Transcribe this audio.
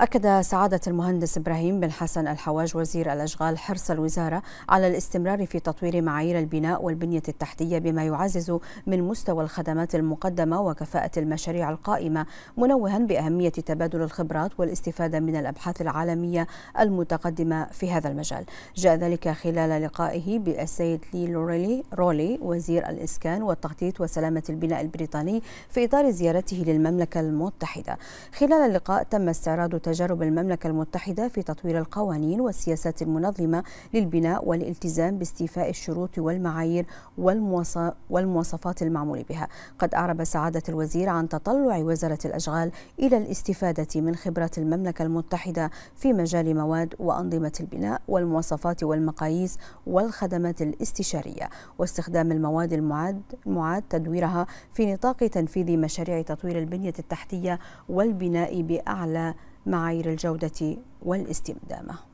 أكد سعادة المهندس إبراهيم بن حسن الحواج وزير الأشغال حرص الوزارة على الاستمرار في تطوير معايير البناء والبنية التحتية بما يعزز من مستوى الخدمات المقدمة وكفاءة المشاريع القائمة منوها بأهمية تبادل الخبرات والاستفادة من الأبحاث العالمية المتقدمة في هذا المجال جاء ذلك خلال لقائه بالسيد لي لوريلي رولي وزير الإسكان والتخطيط وسلامة البناء البريطاني في إطار زيارته للمملكة المتحدة خلال اللقاء تم استعراض تجارب المملكة المتحدة في تطوير القوانين والسياسات المنظمة للبناء والالتزام باستيفاء الشروط والمعايير والمواصفات المعمول بها قد أعرب سعادة الوزير عن تطلع وزارة الأشغال إلى الاستفادة من خبرات المملكة المتحدة في مجال مواد وأنظمة البناء والمواصفات والمقاييس والخدمات الاستشارية واستخدام المواد المعاد معاد تدويرها في نطاق تنفيذ مشاريع تطوير البنية التحتية والبناء بأعلى معايير الجودة والاستدامة